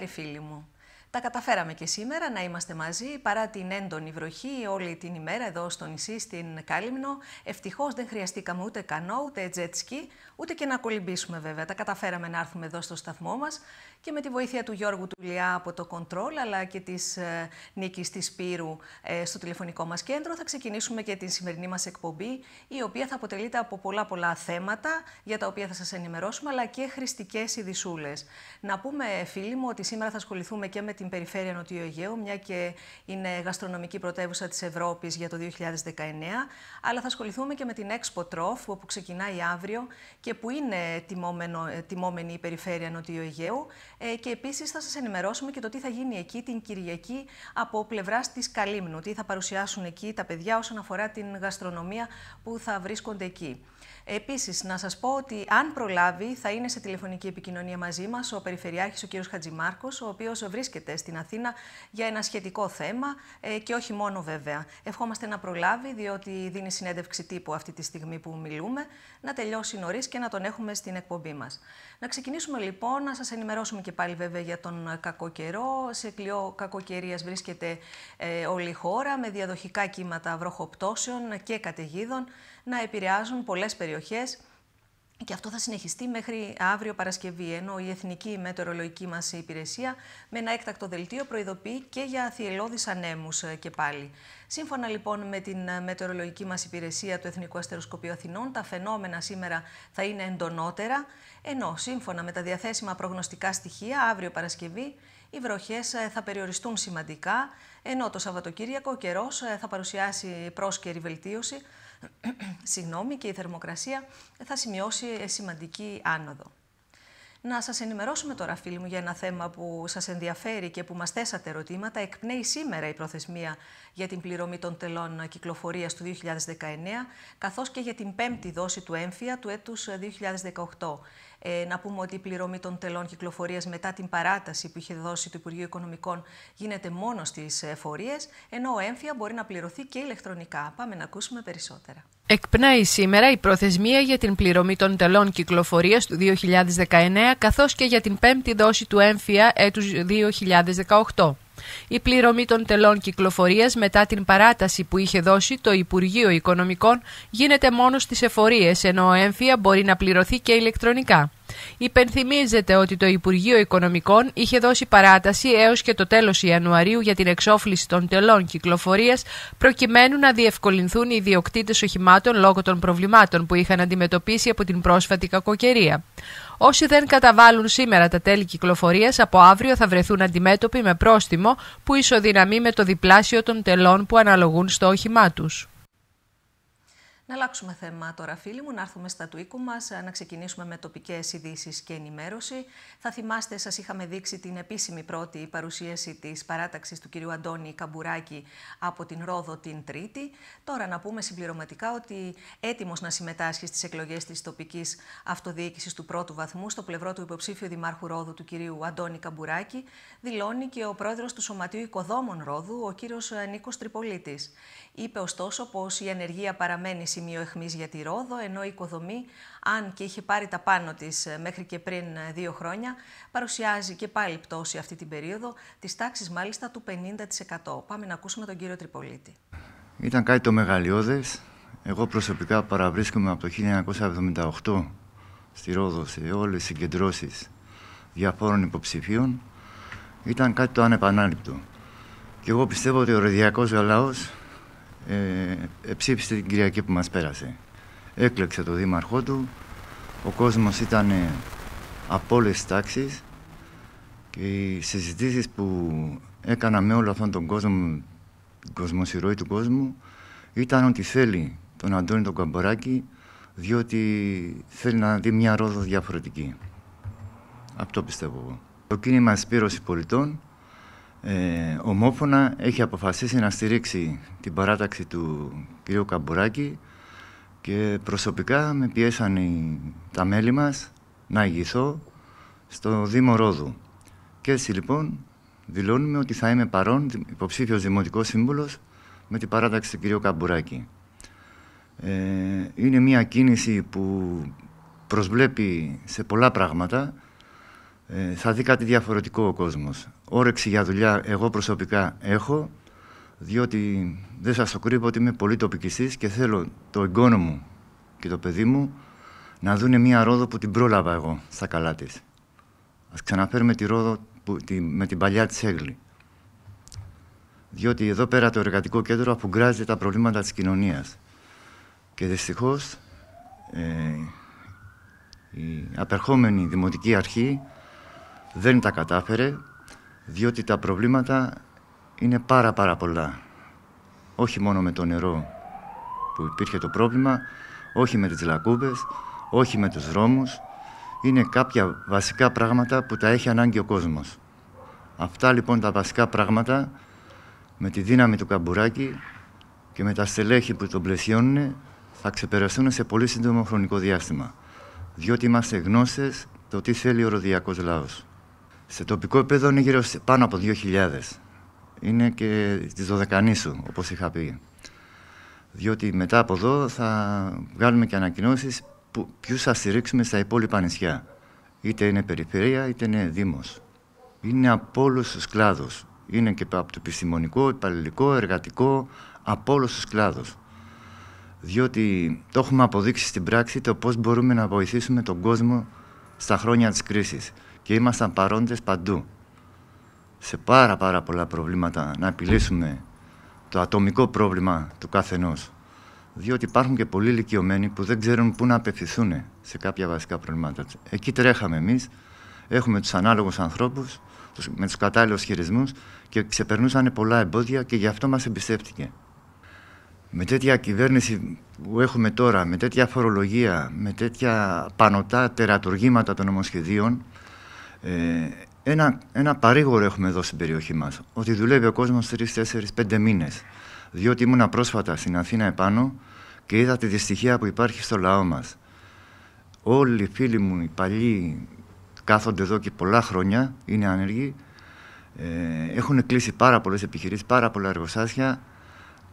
μεσημέρι, φίλοι μου. Τα καταφέραμε και σήμερα να είμαστε μαζί παρά την έντονη βροχή όλη την ημέρα εδώ στο νησί στην Κάλυμνο. Ευτυχώς δεν χρειαστήκαμε ούτε κανό ούτε jet ούτε και να κολυμπήσουμε βέβαια. Τα καταφέραμε να έρθουμε εδώ στο σταθμό μας και με τη βοήθεια του Γιώργου Τουλιά από το Control αλλά και της ε, Νίκης της Πύρου ε, στο τηλεφωνικό μας κέντρο θα ξεκινήσουμε και την σημερινή μας εκπομπή η οποία θα αποτελείται από πολλά πολλά θέματα για τα οποία θα σας ενημερώσουμε αλλά και χρηστικές ειδησούλες. Να πούμε φίλοι μου ότι σήμερα θα ασχοληθούμε και με την περιφέρεια Νοτιού Αιγαίου μια και είναι γαστρονομική πρωτεύουσα της Ευρώπης για το 2019 αλλά θα ασχοληθούμε και με την Expo Trof όπου ξεκινάει αύριο και που είναι τιμόμενο, ε, τιμόμενη η περιφέρεια Νοτιού Αιγαίου. Ε, και επίσης θα σας ενημερώσουμε και το τι θα γίνει εκεί την Κυριακή από πλευράς της Καλύμνου. Τι θα παρουσιάσουν εκεί τα παιδιά όσον αφορά την γαστρονομία που θα βρίσκονται εκεί. Επίσης, να σας πω ότι αν προλάβει, θα είναι σε τηλεφωνική επικοινωνία μαζί μας ο Περιφερειάρχης, ο κ. Χατζημάρκος, ο οποίος βρίσκεται στην Αθήνα για ένα σχετικό θέμα ε, και όχι μόνο βέβαια. Ευχόμαστε να προλάβει, διότι δίνει συνέντευξη τύπου αυτή τη στιγμή που μιλούμε, να τελειώσει νωρίς και να τον έχουμε στην εκπομπή μας. Να ξεκινήσουμε λοιπόν, να σας ενημερώσουμε και πάλι βέβαια για τον κακό καιρό. Σε κλειό κακοκαιρίας βρίσκεται ε, όλη η χώρα με διαδοχικά κύματα βροχοπτώσεων και καταιγίδων να επηρεάζουν πολλές περιοχές και αυτό θα συνεχιστεί μέχρι αύριο Παρασκευή, ενώ η Εθνική Μετεωρολογική μας Υπηρεσία με ένα έκτακτο δελτίο προειδοποιεί και για θυελώδεις ανέμους ε, και πάλι. Σύμφωνα λοιπόν με την ε, Μετεωρολογική μας Υπηρεσία του Εθνικού Αστεροσκοπείου Αθηνών, τα φαινόμενα σήμερα θα είναι εντονότερα, ενώ σύμφωνα με τα διαθέσιμα προγνωστικά στοιχεία, αύριο Παρασκευή, οι βροχές ε, θα περιοριστούν σημαντικά, ενώ το Σαββατοκύριακο ο καιρός θα παρουσιάσει πρόσκαιρη βελτίωση, συγγνώμη, και η θερμοκρασία θα σημειώσει σημαντική άνοδο. Να σας ενημερώσουμε τώρα, φίλοι μου, για ένα θέμα που σας ενδιαφέρει και που μας θέσατε ερωτήματα. Εκπνέει σήμερα η προθεσμία για την πληρωμή των τελών κυκλοφορίας του 2019, καθώς και για την πέμπτη δόση του έμφυα του έτους 2018. Ε, να πούμε ότι η πληρωμή των τελών κυκλοφορίας μετά την παράταση που είχε δώσει το Υπουργείο Οικονομικών γίνεται μόνο στις εφορίες, ενώ ο έμφυα μπορεί να πληρωθεί και ηλεκτρονικά. Πάμε να ακούσουμε περισσότερα. Εκπνέει σήμερα η προθεσμία για την πληρωμή των τελών κυκλοφορίας του 2019 καθώς και για την πέμπτη δόση του έμφυα έτους 2018. Η πληρωμή των τελών κυκλοφορίας μετά την παράταση που είχε δώσει το Υπουργείο Οικονομικών γίνεται μόνο στις εφορίες, ενώ ο έμφυα μπορεί να πληρωθεί και ηλεκτρονικά. Υπενθυμίζεται ότι το Υπουργείο Οικονομικών είχε δώσει παράταση έως και το τέλος Ιανουαρίου για την εξόφληση των τελών κυκλοφορίας, προκειμένου να διευκολυνθούν οι ιδιοκτήτες οχημάτων λόγω των προβλημάτων που είχαν αντιμετωπίσει από την πρόσφατη κακοκαιρία. Όσοι δεν καταβάλουν σήμερα τα τέλη κυκλοφορίας, από αύριο θα βρεθούν αντιμέτωποι με πρόστιμο που ισοδυναμεί με το διπλάσιο των τελών που αναλογούν στο όχημά τους. Να αλλάξουμε θέμα τώρα, φίλοι μου, να έρθουμε στα του οίκου μας, ε, να ξεκινήσουμε με τοπικές ειδήσεις και ενημέρωση. Θα θυμάστε, σας είχαμε δείξει την επίσημη πρώτη παρουσίαση της παράταξης του κυρίου Αντώνη Καμπουράκη από την Ρόδο την Τρίτη. Τώρα να πούμε συμπληρωματικά ότι έτοιμος να συμμετάσχει στις εκλογές της τοπικής αυτοδιοίκησης του πρώτου βαθμού στο πλευρό του υποψήφιου Δημάρχου Ρόδου του κυρίου Αντώνη Καμπουράκη, δηλώνει και ο πρόεδρος του Σωματείου Οικοδόμων Ρόδου, ο κύριος ε, Νίκος Τριπολίτη. Είπε ωστόσο πως η ανεργία παραμένει σημείο εχμής για τη Ρόδο, ενώ η οικοδομή, αν και είχε πάρει τα πάνω της ε, μέχρι και πριν ε, δύο χρόνια, παρουσιάζει και πάλι πτώση αυτή την περίοδο, της τάξης μάλιστα του 50%. Πάμε να ακούσουμε τον κύριο τριπολίτη. Ήταν κάτι το μεγαλειώδες. Εγώ προσωπικά παραβρίσκομαι από το 1978 στη Ρόδο σε όλες τις συγκεντρώσεις διαφόρων υποψηφίων. Ήταν κάτι το ανεπανάληπτο. Και εγώ πιστεύω ότι ο Ρεδιακός ε, ε την Κυριακή που μας πέρασε. Έκλεξε το δήμαρχό του, ο κόσμος ήταν ε, από όλες και οι συζητήσεις που έκανα με όλο αυτόν τον κόσμο, την του κόσμου, ήταν ότι θέλει τον Αντώνη τον Καμποράκη, διότι θέλει να δει μια ρόδο διαφορετική. Αυτό πιστεύω εγώ. Το κίνημα Σπήρωση Πολιτών ε, ομόφωνα έχει αποφασίσει να στηρίξει την παράταξη του κ. Καμπουράκη και προσωπικά με πιέσαν τα μέλη μας να ηγηθώ στο Δήμο Ρόδου. Και έτσι λοιπόν δηλώνουμε ότι θα είμαι παρόν υποψήφιος δημοτικός σύμβουλος με την παράταξη του κ. Καμπουράκη. Ε, είναι μια κίνηση που προσβλέπει σε πολλά πράγματα ε, θα δει κάτι διαφορετικό ο κόσμος. Όρεξη για δουλειά εγώ προσωπικά έχω, διότι δεν σας το κρύβω ότι είμαι πολύ τοπικιστής και θέλω το εγγόνο μου και το παιδί μου να δουν μια ρόδο που την πρόλαβα εγώ στα καλά της. Ας ξαναφέρουμε τη ρόδο που, με την παλιά της έγκλη. Διότι εδώ πέρα το εργατικό κέντρο αφουγκράζει τα προβλήματα της κοινωνίας. Και δυστυχώς ε, η απερχόμενη δημοτική αρχή δεν τα κατάφερε, διότι τα προβλήματα είναι πάρα πάρα πολλά. Όχι μόνο με το νερό που υπήρχε το πρόβλημα, όχι με τις λακκούβες, όχι με τους δρόμους. Είναι κάποια βασικά πράγματα που τα έχει ανάγκη ο κόσμος. Αυτά λοιπόν τα βασικά πράγματα με τη δύναμη του καμπουράκι και με τα στελέχη που τον πλαισιώνουν θα ξεπεραστούν σε πολύ σύντομο χρονικό διάστημα. Διότι είμαστε γνώστες το τι θέλει ο ροδιακός λαός. Σε τοπικό επίπεδο είναι γύρω πάνω από 2.000. Είναι και στη Δωδεκανήσου, όπως είχα πει. Διότι μετά από εδώ θα βγάλουμε και ανακοινώσεις ποιους θα στηρίξουμε στα υπόλοιπα νησιά. Είτε είναι περιφέρεια, είτε είναι δήμος. Είναι από όλους τους κλάδους. Είναι και από το επιστημονικό, υπαλληλικό, εργατικό, από όλους τους κλάδους. Διότι το έχουμε αποδείξει στην πράξη το πώς μπορούμε να βοηθήσουμε τον κόσμο στα χρόνια της κρίσης και ήμασταν παρόντες παντού. Σε πάρα πάρα πολλά προβλήματα να επιλύσουμε το ατομικό πρόβλημα του καθενός. Διότι υπάρχουν και πολλοί ηλικιωμένοι που δεν ξέρουν πού να απευθυνθούν σε κάποια βασικά προβλήματα. Εκεί τρέχαμε εμείς, έχουμε τους ανάλογους ανθρώπους, με τους κατάλληλους χειρισμούς και ξεπερνούσαν πολλά εμπόδια και γι' αυτό μας εμπιστεύτηκε. Με τέτοια κυβέρνηση που έχουμε τώρα, με τέτοια φορολογία, με τέτοια πανωτά τερατουργήματα των νομοσχεδίων, ε, ένα, ένα παρήγορο έχουμε εδώ στην περιοχή μας, ότι δουλεύει ο κόσμος 3, 4, πέντε μήνες. Διότι ήμουνα πρόσφατα στην Αθήνα επάνω και είδα τη δυστυχία που υπάρχει στο λαό μας. Όλοι οι φίλοι μου, οι παλιοί, κάθονται εδώ και πολλά χρόνια, είναι άνεργοι, ε, έχουν κλείσει πάρα πολλές επιχειρήσεις, πάρα πολλά εργοστάσια.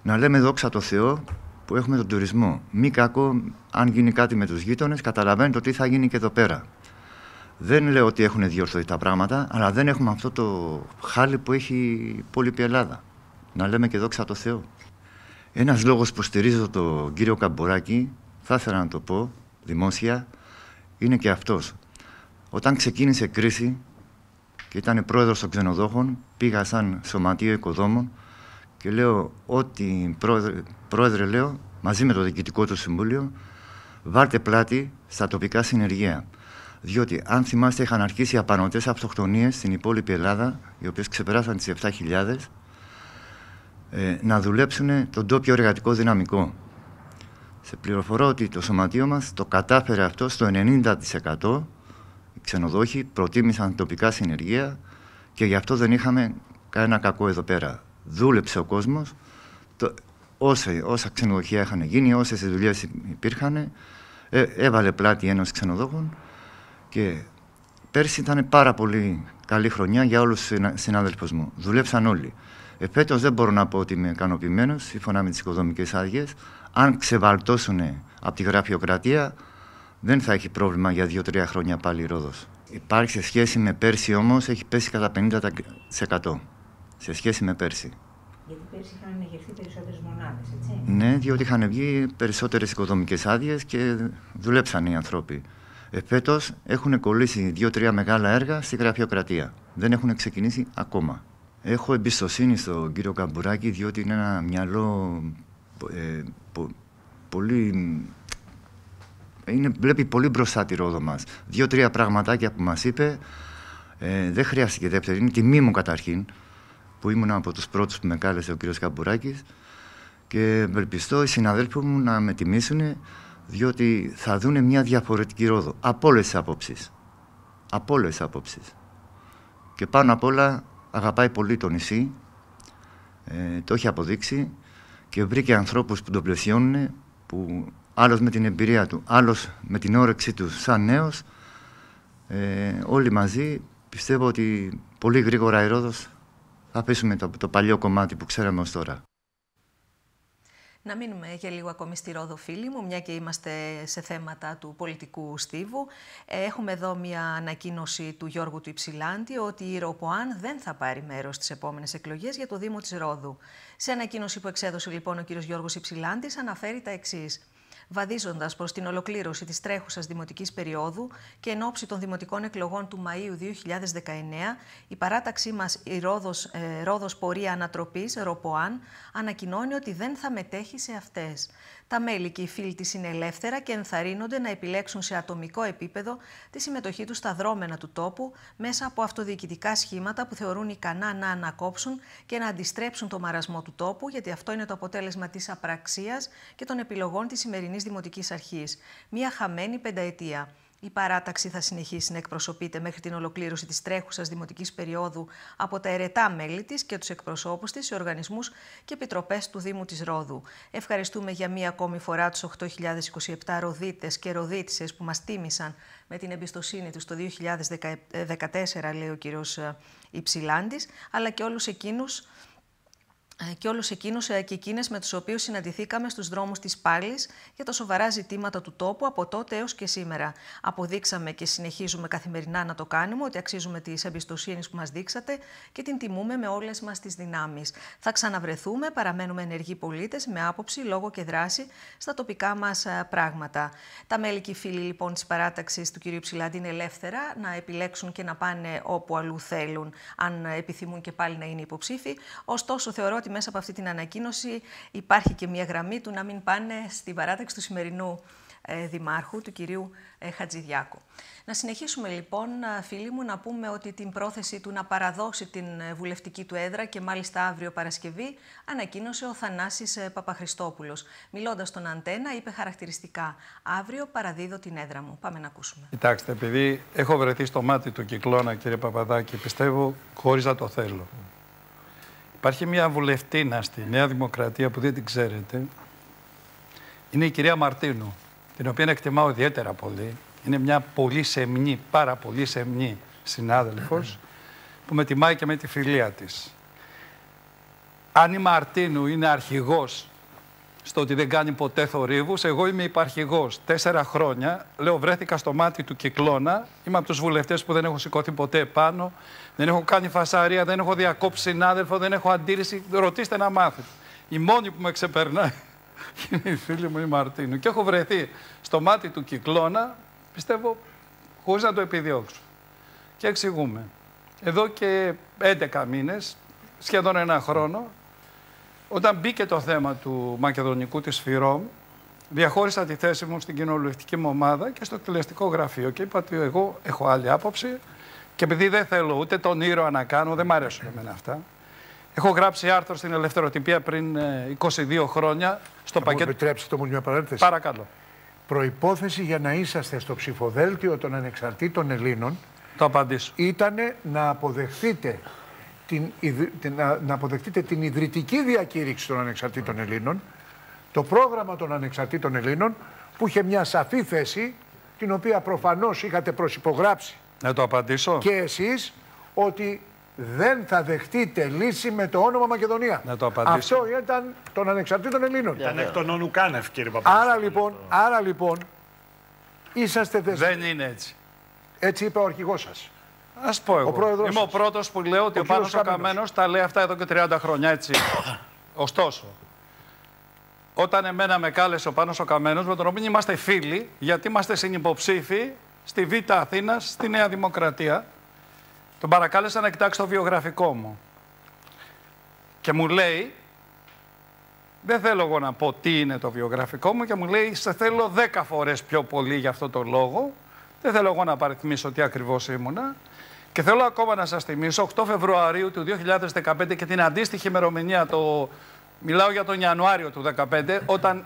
Να λέμε δόξα τω Θεώ που έχουμε τον τουρισμό. Μη κακό, αν γίνει κάτι με τους γείτονες, καταλαβαίνετε τι θα γίνει και εδώ πέρα. Δεν λέω ότι έχουν διορθωθεί τα πράγματα, αλλά δεν έχουμε αυτό το χάλι που έχει η υπόλοιπη Ελλάδα. Να λέμε και δόξα τω Θεώ. Ένας λόγος που στηρίζω τον κύριο Καμποράκη, θα ήθελα να το πω δημόσια, είναι και αυτός. Όταν ξεκίνησε κρίση και ήταν πρόεδρος των ξενοδόχων, πήγα σαν σωματείο οικοδόμων και λέω ότι πρόεδρε, λέω, μαζί με το διοικητικό του συμβούλιο, βάλτε πλάτη στα τοπικά συνεργεία. Διότι, αν θυμάστε, είχαν αρχίσει απανοτές αυτοκτονίες στην υπόλοιπη Ελλάδα, οι οποίες ξεπεράσαν τις 7.000, ε, να δουλέψουν τον τόπιο εργατικό δυναμικό. Σε πληροφορώ ότι το σωματείο μας το κατάφερε αυτό στο 90%. Οι ξενοδόχοι προτίμησαν τοπικά συνεργεία και γι' αυτό δεν είχαμε κανένα κακό εδώ πέρα. Δούλεψε ο κόσμος, όσα, ξενοδοχεία είχαν γίνει, όσες δουλειές υπήρχαν, ε, έβαλε πλάτη ένωση ξενοδόχων και πέρσι ήταν πάρα πολύ καλή χρονιά για όλους του συνάδελφους μου. Δουλέψαν όλοι. Εφέτος δεν μπορώ να πω ότι είμαι ικανοποιημένος, σύμφωνα με τις οικοδομικές άδειε. Αν ξεβαλτώσουν από τη γραφειοκρατία, δεν θα έχει πρόβλημα για δύο-τρία χρόνια πάλι η Ρόδος. Υπάρχει σε σχέση με πέρσι όμως, έχει πέσει κατά 50% σε σχέση με πέρσι. Γιατί πέρσι είχαν μεγεθυνθεί περισσότερες μονάδες, έτσι. Ναι, διότι είχαν βγει περισσότερες οικοδομικές άδειες και δουλέψαν οι άνθρωποι. Εφέτος έχουν κολλήσει δύο-τρία μεγάλα έργα στη γραφειοκρατία. Δεν έχουν ξεκινήσει ακόμα. Έχω εμπιστοσύνη στον κύριο Καμπουράκη, διότι είναι ένα μυαλό ε, πολύ. Είναι, βλέπει πολύ μπροστά τη ρόδο μας. Δύο-τρία πραγματάκια που μας είπε ε, δεν χρειάστηκε δεύτερη. Είναι τιμή μου καταρχήν, που ήμουν από τους πρώτους που με κάλεσε ο κύριος Καμπουράκης. Και ευελπιστώ οι συναδέλφοι μου να με τιμήσουν διότι θα δούνε μια διαφορετική ρόδο από όλες τις απόψεις. Από όλε Και πάνω απ' όλα αγαπάει πολύ το νησί, ε, το έχει αποδείξει και βρήκε ανθρώπους που τον πλαισιώνουν, που άλλος με την εμπειρία του, άλλος με την όρεξή του σαν νέος, ε, όλοι μαζί πιστεύω ότι πολύ γρήγορα η Ρόδος θα πέσουμε το, το παλιό κομμάτι που ξέραμε ως τώρα. Να μείνουμε για λίγο ακόμη στη Ρόδο, φίλοι μου, μια και είμαστε σε θέματα του πολιτικού στίβου. Έχουμε εδώ μια ανακοίνωση του Γιώργου του Υψηλάντη ότι η Ροποάν δεν θα πάρει μέρος στις επόμενες εκλογές για το Δήμο της Ρόδου. Σε ανακοίνωση που εξέδωσε λοιπόν ο κ. Γιώργος Υψηλάντης, αναφέρει τα εξής βαδίζοντας προς την ολοκλήρωση της τρέχουσας δημοτικής περίοδου και εν ώψη των δημοτικών εκλογών του Μαου 2019, η παράταξή μας, η Ρόδος ε, Πορεία Ανατροπής, ΡΟΠΟΑΝ, ανακοινώνει ότι δεν θα μετέχει σε αυτές. Τα μέλη και οι φίλοι της είναι ελεύθερα και ενθαρρύνονται να επιλέξουν σε ατομικό επίπεδο τη συμμετοχή τους στα δρόμενα του τόπου μέσα από αυτοδιοικητικά σχήματα που θεωρούν ικανά να ανακόψουν και να αντιστρέψουν το μαρασμό του τόπου, γιατί αυτό είναι το αποτέλεσμα της απραξίας και των επιλογών της σημερινής της Δημοτικής Αρχής. Μία χαμένη πενταετία. Η παράταξη θα συνεχίσει να εκπροσωπείται μέχρι την ολοκλήρωση της τρέχουσας δημοτικής περίοδου από τα ερετά μέλη της και τους εκπροσώπους της σε οργανισμούς και επιτροπές του Δήμου της Ρόδου. Ευχαριστούμε για μία ακόμη φορά τους 8.027 ροδίτες και ροδίτισες που μας τίμησαν με την εμπιστοσύνη τους το 2014, ε, λέει ο κύριος ε, Υψηλάντης, αλλά και όλους εκείνους ε, και όλους εκείνους ε, και εκείνες με τους οποίους συναντηθήκαμε στους δρόμους της Πάλης για τα σοβαρά ζητήματα του τόπου από τότε έως και σήμερα. Αποδείξαμε και συνεχίζουμε καθημερινά να το κάνουμε ότι αξίζουμε τις εμπιστοσύνης που μας δείξατε και την τιμούμε με όλες μας τις δυνάμεις. Θα ξαναβρεθούμε, παραμένουμε ενεργοί πολίτες με άποψη, λόγο και δράση στα τοπικά μας ε, πράγματα. Τα μέλη και οι φίλοι λοιπόν της παράταξης του κ. Ψηλάντη είναι ελεύθερα να επιλέξουν και να πάνε όπου αλλού θέλουν αν επιθυμούν και πάλι να είναι υποψήφοι. Ωστόσο θεωρώ ότι μέσα από αυτή την ανακοίνωση υπάρχει και μια γραμμή του να μην πάνε στην παράταξη του σημερινού ε, Δημάρχου, του κυρίου ε, Χατζηδιάκου. Να συνεχίσουμε λοιπόν, φίλοι μου, να πούμε ότι την πρόθεση του να παραδώσει την ε, βουλευτική του έδρα και μάλιστα αύριο Παρασκευή ανακοίνωσε ο Θανάσης Παπαχριστόπουλος. Μιλώντας στον Αντένα είπε χαρακτηριστικά «Αύριο παραδίδω την έδρα μου». Πάμε να ακούσουμε. Κοιτάξτε, επειδή έχω βρεθεί στο μάτι του κυκλώνα, κύριε Παπαδάκη, πιστεύω χωρίς να το θέλω. Υπάρχει μια βουλευτήνα στη Νέα Δημοκρατία που δεν την ξέρετε. Είναι η κυρία Μαρτίνου, την οποία εκτιμάω ιδιαίτερα πολύ. Είναι μια πολύ σεμνή, πάρα πολύ σεμνή συνάδελφος, που με τιμάει και με τη φιλία της. Αν η Μαρτίνου είναι αρχηγός στο ότι δεν κάνει ποτέ θορύβους. Εγώ είμαι υπαρχηγός τέσσερα χρόνια. Λέω βρέθηκα στο μάτι του κυκλώνα. Είμαι από τους βουλευτές που δεν έχω σηκώθει ποτέ πάνω. Δεν έχω κάνει φασαρία, δεν έχω διακόψει συνάδελφο, δεν έχω αντίρρηση. Ρωτήστε να μάθετε. Η μόνη που με ξεπερνάει είναι η φίλη μου η Μαρτίνου. Και έχω βρεθεί στο μάτι του κυκλώνα, πιστεύω, χωρίς να το επιδιώξω. Και εξηγούμε. Εδώ και 11 μήνες, σχεδόν ένα χρόνο, όταν μπήκε το θέμα του Μακεδονικού της Φυρόμ, διαχώρισα τη θέση μου στην κοινοβουλευτική μου ομάδα και στο εκτελεστικό γραφείο και είπα ότι εγώ έχω άλλη άποψη και επειδή δεν θέλω ούτε τον ήρωα να κάνω, δεν μ' αρέσουν εμένα αυτά. Έχω γράψει άρθρο στην Ελευθεροτυπία πριν 22 ε, χρόνια στο θα πακέτο. Μου επιτρέψετε μου μια παρένθεση. Παρακαλώ. Προπόθεση για να είσαστε στο ψηφοδέλτιο των ανεξαρτήτων Ελλήνων. Το απαντήσω. Ήταν να αποδεχθείτε την, την, να αποδεχτείτε την ιδρυτική διακήρυξη των ανεξαρτήτων Ελλήνων, το πρόγραμμα των ανεξαρτήτων Ελλήνων, που είχε μια σαφή θέση, την οποία προφανώς είχατε προσυπογράψει. Να το απαντήσω. Και εσείς, ότι δεν θα δεχτείτε λύση με το όνομα Μακεδονία. Να το απαντήσω. Αυτό ήταν των ανεξαρτήτων Ελλήνων. Ήταν εκ των κύριε Παπαδάκη. Άρα λοιπόν, άρα λοιπόν, είσαστε δεσμευμένοι. Δεν είναι έτσι. Έτσι είπε ο αρχηγός σας. Ας πω εγώ. Ο Είμαι ο πρώτος που λέω ότι ο, ο Πάνος ο Καμένος τα λέει αυτά εδώ και 30 χρόνια, έτσι. Ωστόσο, όταν εμένα με κάλεσε ο Πάνος ο Καμένος, με τον οποίο είμαστε φίλοι, γιατί είμαστε συνυποψήφοι στη Β' Αθήνας, στη Νέα Δημοκρατία, τον παρακάλεσα να κοιτάξει το βιογραφικό μου. Και μου λέει, δεν θέλω εγώ να πω τι είναι το βιογραφικό μου, και μου λέει, σε θέλω 10 φορές πιο πολύ για αυτό το λόγο, δεν θέλω εγώ να παριθμίσω τι ακριβώς ήμουνα. Και θέλω ακόμα να σας θυμίσω 8 Φεβρουαρίου του 2015 και την αντίστοιχη ημερομηνία, το... μιλάω για τον Ιανουάριο του 2015, όταν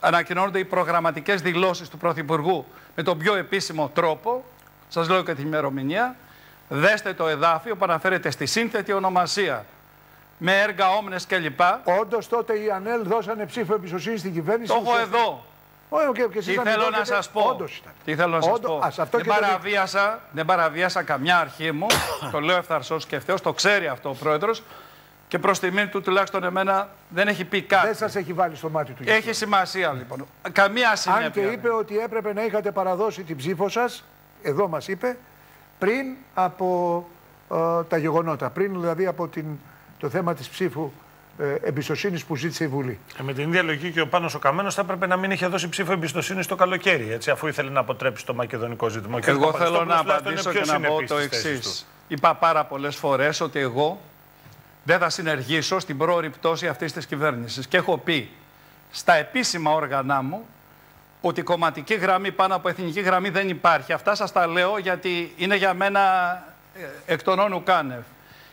ανακοινώνονται οι προγραμματικές δηλώσεις του Πρωθυπουργού με τον πιο επίσημο τρόπο. Σας λέω και την ημερομηνία. Δέστε το εδάφιο που αναφέρεται στη σύνθετη ονομασία με έργα όμνες κλπ. Όντως τότε οι ΑΝΕΛ δώσανε ψήφο εμπιστοσύνη στην κυβέρνηση. Το εδώ. Όχι, και, τι, θέλω να σας πω. τι θέλω να σας πω. δεν, παραβίασα, δεν παραβίασα καμιά αρχή μου. το λέω ευθαρσός και ευθέως. Το ξέρει αυτό ο πρόεδρος. Και προς μήνυ του, τουλάχιστον εμένα, δεν έχει πει κάτι. Δεν σας έχει βάλει στο μάτι του. Έχει σημασία λοιπόν. Καμία σημασία. Αν και είπε ότι έπρεπε να είχατε παραδώσει την ψήφο σας, εδώ μας είπε, πριν από ε, τα γεγονότα. Πριν δηλαδή από την, το θέμα της ψήφου ε, εμπιστοσύνης που ζήτησε η Βουλή. Ε, με την ίδια λογική και ο Πάνος ο Καμένος θα έπρεπε να μην είχε δώσει ψήφο εμπιστοσύνη στο καλοκαίρι, έτσι, αφού ήθελε να αποτρέψει το μακεδονικό ζήτημα. Και εγώ θέλω να απαντήσω και να πω το εξή. Είπα πάρα πολλές φορές ότι εγώ δεν θα συνεργήσω στην πρόορη πτώση αυτής της κυβέρνησης. Και έχω πει στα επίσημα όργανά μου ότι κομματική γραμμή πάνω από εθνική γραμμή δεν υπάρχει. Αυτά σας τα λέω γιατί είναι για μένα ε, εκ των όνου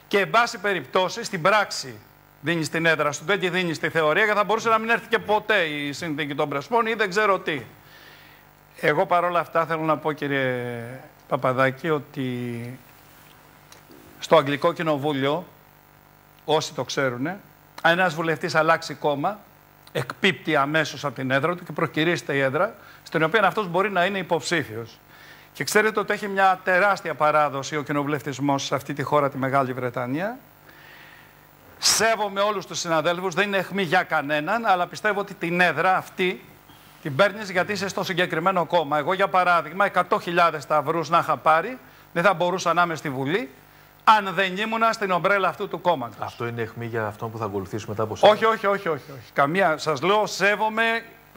Και εν πάση περιπτώσει στην πράξη δίνεις την έδρα σου δεν τη δίνεις τη θεωρία και θα μπορούσε να μην έρθει και ποτέ η συνθήκη των Πρεσπών ή δεν ξέρω τι. Εγώ παρόλα αυτά θέλω να πω κύριε Παπαδάκη ότι στο Αγγλικό Κοινοβούλιο, όσοι το ξέρουν, αν ένας βουλευτής αλλάξει κόμμα, εκπίπτει αμέσως από την έδρα του και προκυρήσεται η έδρα, στην οποία αυτός μπορεί να είναι υποψήφιος. Και ξέρετε ότι έχει μια τεράστια παράδοση ο κοινοβουλευτισμός σε αυτή τη χώρα, τη Μεγάλη Βρετανία, Σέβομαι όλους τους συναδέλφους, δεν είναι αιχμή για κανέναν, αλλά πιστεύω ότι την έδρα αυτή την παίρνεις γιατί είσαι στο συγκεκριμένο κόμμα. Εγώ, για παράδειγμα, 100.000 σταυρούς να είχα πάρει, δεν θα μπορούσα να είμαι στη Βουλή, αν δεν ήμουνα στην ομπρέλα αυτού του κόμματος. Αυτό είναι αιχμή για αυτόν που θα ακολουθήσει μετά από σένα. Όχι, όχι, όχι, όχι, όχι. Καμία. Σας λέω, σέβομαι.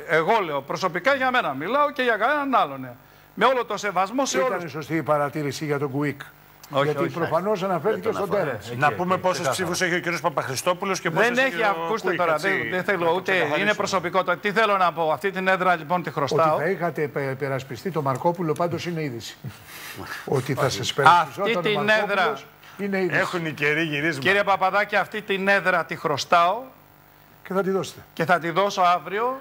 Εγώ λέω προσωπικά για μένα. Μιλάω και για κανέναν άλλον. Με όλο το σεβασμό σε όλου. Ήταν όλους... σωστή η παρατήρηση για τον Κουίκ. Όχι, Γιατί προφανώς αναφέρθηκε στον Τέρε. Να πούμε πόσε ψήφους έχει ο κ. Παπαχριστόπουλος και πόσε. Δεν έχει, ακούστε τώρα. Δεν θέλω ούτε. Είναι προσωπικό. το. Τι θέλω να πω. Αυτή την έδρα λοιπόν τη χρωστάω. Ότι θα είχατε περασπιστεί το Μαρκόπουλο πάντως είναι είδηση. Ότι θα σα περασπιστεί. Αυτή την έδρα. Είναι είδηση. Έχουν οι καιροί Κύριε Παπαδάκη, αυτή την έδρα τη χρωστάω. Και θα τη δώσετε. Και θα τη δώσω αύριο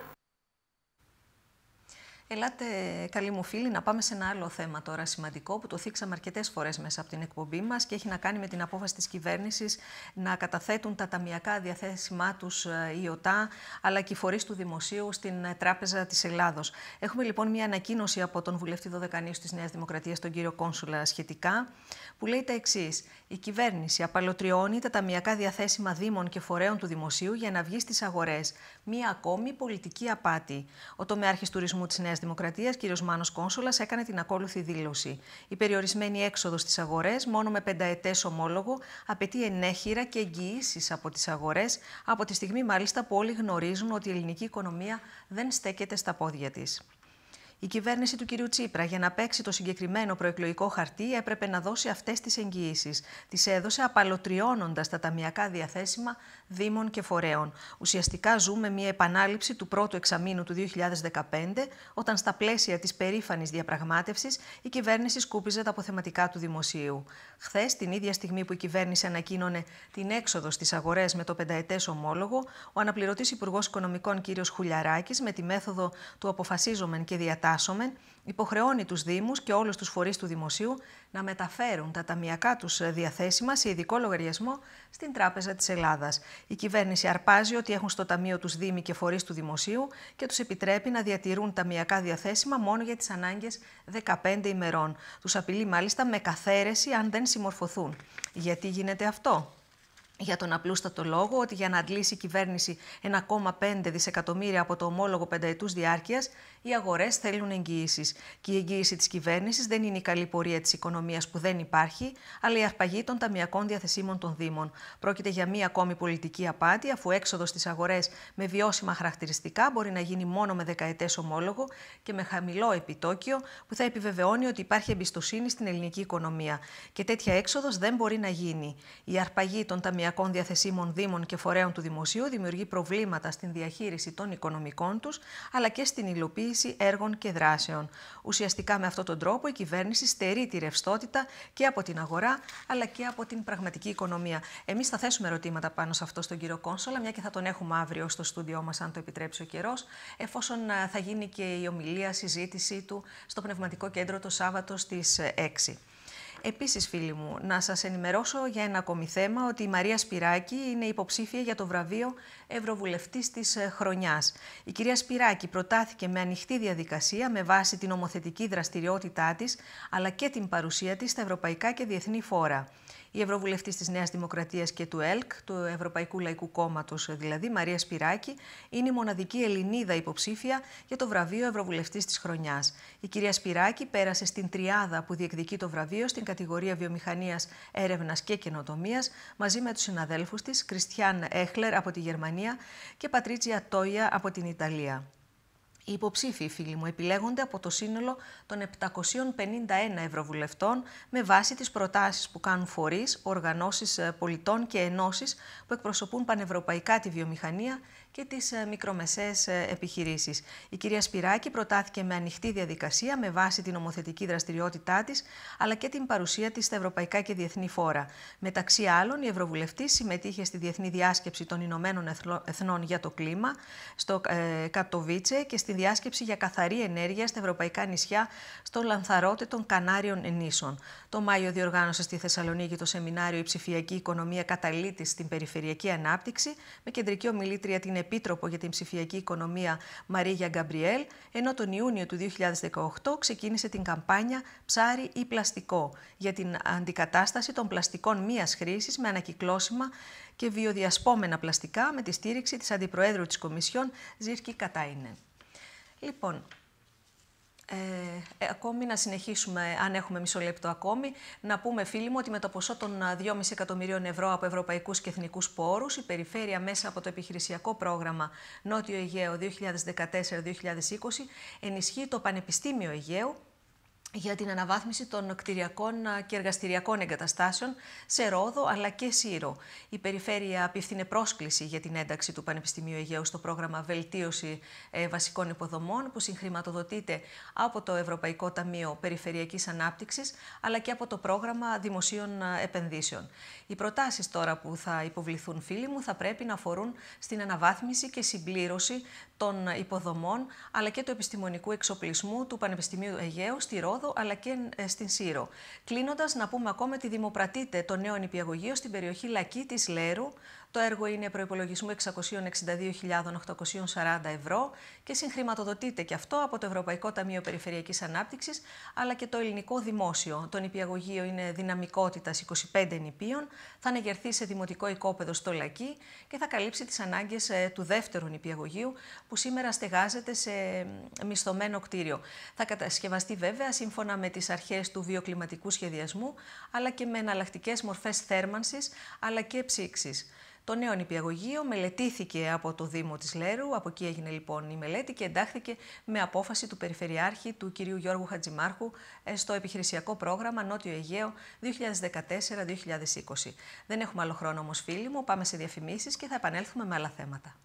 Ελάτε, καλή μου φίλη, να πάμε σε ένα άλλο θέμα τώρα σημαντικό που το θίξαμε αρκετές φορές μέσα από την εκπομπή μας και έχει να κάνει με την απόφαση της κυβέρνησης να καταθέτουν τα ταμιακά διαθέσιμά τους ε, η ΟΤΑ αλλά και οι φορείς του Δημοσίου στην ε, Τράπεζα της Ελλάδος. Έχουμε λοιπόν μια ανακοίνωση από τον βουλευτή Δωδεκανίου της Νέας Δημοκρατίας, τον κύριο Κόνσουλα, σχετικά, που λέει τα εξής. Η κυβέρνηση απαλωτριώνει τα ταμιακά διαθέσιμα Δήμων και φορέων του Δημοσίου για να βγει στις αγορές. Μία ακόμη πολιτική απάτη. Ο αρχή τουρισμού της Νέας Δημοκρατίας, κ. Μάνος Κόνσολας, έκανε την ακόλουθη δήλωση. Η περιορισμένη έξοδος στις αγορές, μόνο με πενταετές ομόλογο, απαιτεί ενέχειρα και εγγυήσεις από τις αγορές, από τη στιγμή μάλιστα που όλοι γνωρίζουν ότι η ελληνική οικονομία δεν στέκεται στα πόδια της. Η κυβέρνηση του κυρίου Τσίπρα για να παίξει το συγκεκριμένο προεκλογικό χαρτί έπρεπε να δώσει αυτές τις εγγυήσεις. Τις έδωσε απαλωτριώνοντας τα ταμιακά διαθέσιμα Δήμων και Φορέων. Ουσιαστικά ζούμε μια επανάληψη του πρώτου εξαμήνου του 2015, όταν στα πλαίσια της περήφανης διαπραγμάτευσης η κυβέρνηση σκούπιζε τα αποθεματικά του δημοσίου. Χθες, την ίδια στιγμή που η κυβέρνηση ανακοίνωνε την έξοδο στις αγορές με το πενταετές ομόλογο, ο αναπληρωτής Υπουργός Οικονομικών κ. Χουλιαράκης με τη μέθοδο του αποφασίζομεν και διατάξεων υποχρεώνει τους Δήμους και όλους τους φορείς του Δημοσίου να μεταφέρουν τα ταμιακά τους ε, διαθέσιμα σε ειδικό λογαριασμό στην Τράπεζα της Ελλάδας. Η κυβέρνηση αρπάζει ότι έχουν στο ταμείο τους Δήμοι και φορείς του Δημοσίου και τους επιτρέπει να διατηρούν ταμιακά διαθέσιμα μόνο για τις ανάγκες 15 ημερών. Τους απειλεί μάλιστα με καθαίρεση αν δεν συμμορφωθούν. Γιατί γίνεται αυτό για τον απλούστατο λόγο ότι για να αντλήσει η κυβέρνηση 1,5 δισεκατομμύρια από το ομόλογο πενταετούς διάρκειας, οι αγορές θέλουν εγγυήσεις. Και η εγγύηση της κυβέρνησης δεν είναι η καλή πορεία της οικονομίας που δεν υπάρχει, αλλά η αρπαγή των ταμιακών διαθεσίμων των Δήμων. Πρόκειται για μία ακόμη πολιτική απάτη, αφού έξοδος στις αγορές με βιώσιμα χαρακτηριστικά μπορεί να γίνει μόνο με δεκαετές ομόλογο και με χαμηλό επιτόκιο που θα επιβεβαιώνει ότι υπάρχει εμπιστοσύνη στην ελληνική οικονομία. Και τέτοια έξοδος δεν μπορεί να γίνει. Η αρπαγή των ταμιακών διαθεσίμων Δήμων και φορέων του Δημοσίου δημιουργεί προβλήματα στην διαχείριση των οικονομικών τους, αλλά και στην υλοποίηση έργων και δράσεων. Ουσιαστικά, με αυτόν τον τρόπο, η κυβέρνηση στερεί τη ρευστότητα και από την αγορά αλλά και από την πραγματική οικονομία. Εμείς θα θέσουμε ερωτήματα πάνω σε αυτό στον κύριο Κόνσολα, μια και θα τον έχουμε αύριο στο στούντιό μας, αν το επιτρέψει ο καιρός, εφόσον ε, θα γίνει και η ομιλία, συζήτησή του στο Πνευματικό Κέντρο το Σάββατο στις 6. Ε, Επίσης φίλοι μου, να σας ενημερώσω για ένα ακόμη θέμα ότι η Μαρία Σπυράκη είναι υποψήφια για το βραβείο Ευρωβουλευτής της ε, Χρονιάς. Η κυρία Σπυράκη προτάθηκε με ανοιχτή διαδικασία με βάση την ομοθετική δραστηριότητά της αλλά και την παρουσία της στα ευρωπαϊκά και διεθνή φόρα η Ευρωβουλευτής της Νέας Δημοκρατίας και του ΕΛΚ, του Ευρωπαϊκού Λαϊκού Κόμματος δηλαδή, Μαρία Σπυράκη, είναι η μοναδική Ελληνίδα υποψήφια για το βραβείο Ευρωβουλευτής της Χρονιάς. Η κυρία Σπυράκη πέρασε στην τριάδα που διεκδικεί το βραβείο στην κατηγορία βιομηχανίας, έρευνας και καινοτομίας, μαζί με τους συναδέλφους της Κριστιαν Έχλερ από τη Γερμανία και Πατρίτσια Τόια από την Ιταλία. Οι υποψήφοι, φίλοι μου, επιλέγονται από το σύνολο των 751 ευρωβουλευτών με βάση τις προτάσεις που κάνουν φορείς, οργανώσεις ε, πολιτών και ενώσεις που εκπροσωπούν πανευρωπαϊκά τη βιομηχανία και τις ε, μικρομεσαίες ε, επιχειρήσεις. Η κυρία Σπυράκη προτάθηκε με ανοιχτή διαδικασία με βάση την ομοθετική δραστηριότητά της, αλλά και την παρουσία της στα ευρωπαϊκά και διεθνή φόρα. Μεταξύ άλλων, η Ευρωβουλευτής συμμετείχε στη Διεθνή Διάσκεψη των Ηνωμένων Εθνών για το Κλίμα, στο ε, Κατοβίτσε και στη Διάσκεψη για Καθαρή Ενέργεια στα Ευρωπαϊκά Νησιά, στο Λανθαρότε των Κανάριων Ενήσων. Το Μάιο διοργάνωσε στη Θεσσαλονίκη το σεμινάριο Η ψηφιακή οικονομία καταλήτη στην περιφερειακή ανάπτυξη, με κεντρική ομιλήτρια την Επίτροπο για την Ψηφιακή Οικονομία Μαρίγια Γκαμπριέλ, ενώ τον Ιούνιο του 2018 ξεκίνησε την καμπάνια Ψάρι ή Πλαστικό για την αντικατάσταση των πλαστικών μίας χρήσης με ανακυκλώσιμα και βιοδιασπόμενα πλαστικά με τη στήριξη της Αντιπροέδρου της Κομισιόν Ζήρκη Κατάινεν. Λοιπόν, ε, ε, ακόμη να συνεχίσουμε, αν έχουμε μισό λεπτό ακόμη, να πούμε φίλοι μου ότι με το ποσό των 2,5 εκατομμυρίων ευρώ από ευρωπαϊκούς και εθνικούς πόρους, η Περιφέρεια μέσα από το επιχειρησιακό πρόγραμμα Νότιο Αιγαίο 2014-2020 ενισχύει το Πανεπιστήμιο Αιγαίου για την αναβάθμιση των κτηριακών και εργαστηριακών εγκαταστάσεων σε Ρόδο αλλά και Σύρο. Η Περιφέρεια απίφθινε πρόσκληση για την ένταξη του Πανεπιστημίου Αιγαίου στο πρόγραμμα Βελτίωση ε, Βασικών Υποδομών που συγχρηματοδοτείται από το Ευρωπαϊκό Ταμείο Περιφερειακής Ανάπτυξης αλλά και από το πρόγραμμα Δημοσίων Επενδύσεων. Οι προτάσεις τώρα που θα υποβληθούν φίλοι μου θα πρέπει να αφορούν στην αναβάθμιση και συμπλήρωση των υποδομών αλλά και του επιστημονικού εξοπλισμού του Πανεπιστημίου Αιγαίου στη Ρόδο αλλά και ε, στην Σύρο. Κλείνοντας να πούμε ακόμα ότι δημοπρατείται το νέο νηπιαγωγείο στην περιοχή Λακή της Λέρου το έργο είναι προπολογισμού 662.840 ευρώ και συγχρηματοδοτείται και αυτό από το Ευρωπαϊκό Ταμείο Περιφερειακής Ανάπτυξης αλλά και το Ελληνικό Δημόσιο. Το νηπιαγωγείο είναι δυναμικότητας 25 νηπίων, θα ανεγερθεί σε δημοτικό οικόπεδο στο Λακί και θα καλύψει τις ανάγκες ε, του δεύτερου νηπιαγωγείου που σήμερα στεγάζεται σε μισθωμένο κτίριο. Θα κατασκευαστεί βέβαια σύμφωνα με τις αρχές του βιοκλιματικού σχεδιασμού αλλά και με εναλλακτικές μορφές θέρμανσης αλλά και ψήξης. Το νέο νηπιαγωγείο μελετήθηκε από το Δήμο της Λέρου, από εκεί έγινε λοιπόν η μελέτη και εντάχθηκε με απόφαση του Περιφερειάρχη του κυρίου Γιώργου Χατζημάρχου ε, στο επιχειρησιακό πρόγραμμα Νότιο Αιγαίο 2014-2020. Δεν έχουμε άλλο χρόνο όμως φίλοι μου, πάμε σε διαφημίσεις και θα επανέλθουμε με άλλα θέματα.